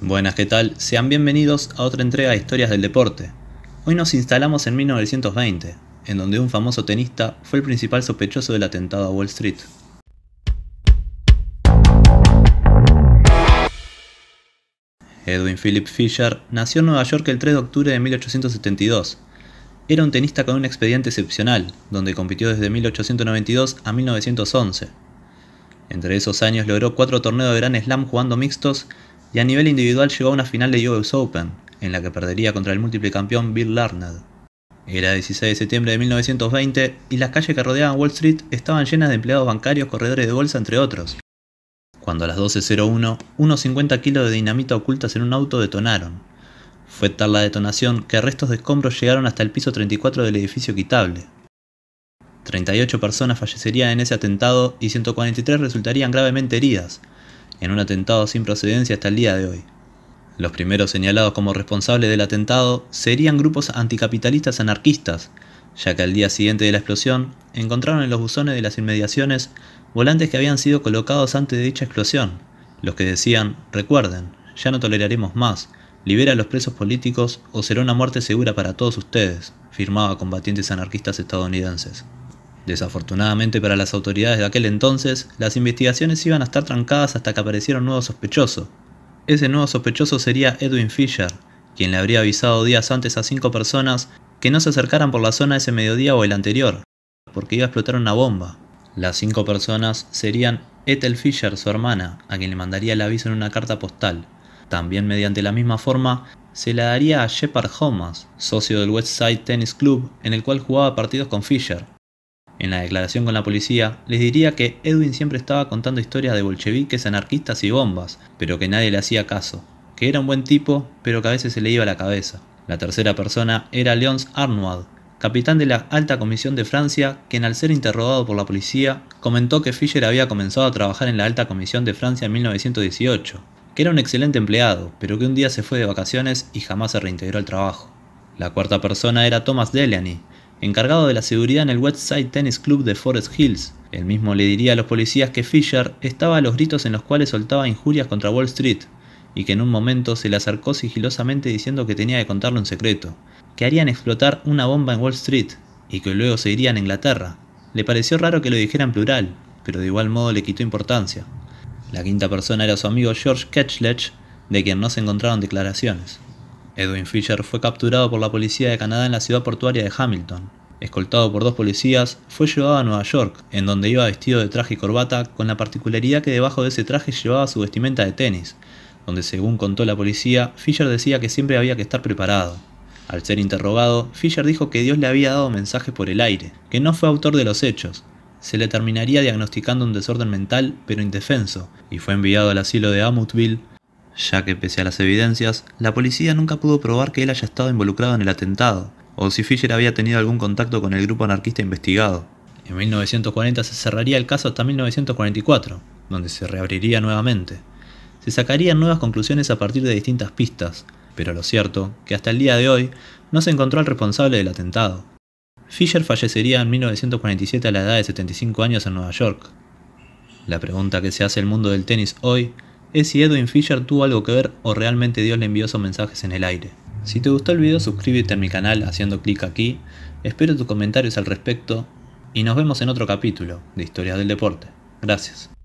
Buenas, ¿qué tal? Sean bienvenidos a otra entrega de Historias del Deporte. Hoy nos instalamos en 1920, en donde un famoso tenista fue el principal sospechoso del atentado a Wall Street. Edwin Philip Fisher nació en Nueva York el 3 de octubre de 1872. Era un tenista con un expediente excepcional, donde compitió desde 1892 a 1911. Entre esos años logró cuatro torneos de gran Slam jugando mixtos y a nivel individual llegó a una final de US Open, en la que perdería contra el múltiple campeón Bill Larned. Era 16 de septiembre de 1920 y las calles que rodeaban Wall Street estaban llenas de empleados bancarios, corredores de bolsa, entre otros. Cuando a las 12.01, unos 50 kilos de dinamita ocultas en un auto detonaron. Fue tal la detonación que restos de escombros llegaron hasta el piso 34 del edificio quitable. 38 personas fallecerían en ese atentado y 143 resultarían gravemente heridas, en un atentado sin procedencia hasta el día de hoy. Los primeros señalados como responsables del atentado serían grupos anticapitalistas anarquistas, ya que al día siguiente de la explosión encontraron en los buzones de las inmediaciones volantes que habían sido colocados antes de dicha explosión, los que decían, recuerden, ya no toleraremos más, libera a los presos políticos o será una muerte segura para todos ustedes, firmaba combatientes anarquistas estadounidenses. Desafortunadamente para las autoridades de aquel entonces, las investigaciones iban a estar trancadas hasta que apareciera un nuevo sospechoso. Ese nuevo sospechoso sería Edwin Fisher, quien le habría avisado días antes a cinco personas que no se acercaran por la zona ese mediodía o el anterior, porque iba a explotar una bomba. Las cinco personas serían Ethel Fisher, su hermana, a quien le mandaría el aviso en una carta postal. También mediante la misma forma, se la daría a Shepard Homas, socio del West Tennis Club, en el cual jugaba partidos con Fisher. En la declaración con la policía, les diría que Edwin siempre estaba contando historias de bolcheviques, anarquistas y bombas, pero que nadie le hacía caso, que era un buen tipo, pero que a veces se le iba la cabeza. La tercera persona era Léonce Arnold, capitán de la Alta Comisión de Francia, quien al ser interrogado por la policía, comentó que Fischer había comenzado a trabajar en la Alta Comisión de Francia en 1918, que era un excelente empleado, pero que un día se fue de vacaciones y jamás se reintegró al trabajo. La cuarta persona era Thomas Delany, encargado de la seguridad en el Westside Tennis Club de Forest Hills. Él mismo le diría a los policías que Fisher estaba a los gritos en los cuales soltaba injurias contra Wall Street, y que en un momento se le acercó sigilosamente diciendo que tenía que contarle un secreto, que harían explotar una bomba en Wall Street, y que luego se irían a Inglaterra. Le pareció raro que lo dijeran plural, pero de igual modo le quitó importancia. La quinta persona era su amigo George Ketchledge, de quien no se encontraron declaraciones. Edwin Fisher fue capturado por la policía de Canadá en la ciudad portuaria de Hamilton. Escoltado por dos policías, fue llevado a Nueva York, en donde iba vestido de traje y corbata, con la particularidad que debajo de ese traje llevaba su vestimenta de tenis, donde según contó la policía, Fisher decía que siempre había que estar preparado. Al ser interrogado, Fisher dijo que Dios le había dado mensajes por el aire, que no fue autor de los hechos. Se le terminaría diagnosticando un desorden mental, pero indefenso, y fue enviado al asilo de Amutville, ya que pese a las evidencias, la policía nunca pudo probar que él haya estado involucrado en el atentado, o si Fisher había tenido algún contacto con el grupo anarquista investigado. En 1940 se cerraría el caso hasta 1944, donde se reabriría nuevamente. Se sacarían nuevas conclusiones a partir de distintas pistas, pero lo cierto, que hasta el día de hoy, no se encontró al responsable del atentado. Fisher fallecería en 1947 a la edad de 75 años en Nueva York. La pregunta que se hace el mundo del tenis hoy es si Edwin Fisher tuvo algo que ver o realmente Dios le envió esos mensajes en el aire. Si te gustó el video suscríbete a mi canal haciendo clic aquí, espero tus comentarios al respecto y nos vemos en otro capítulo de Historias del Deporte. Gracias.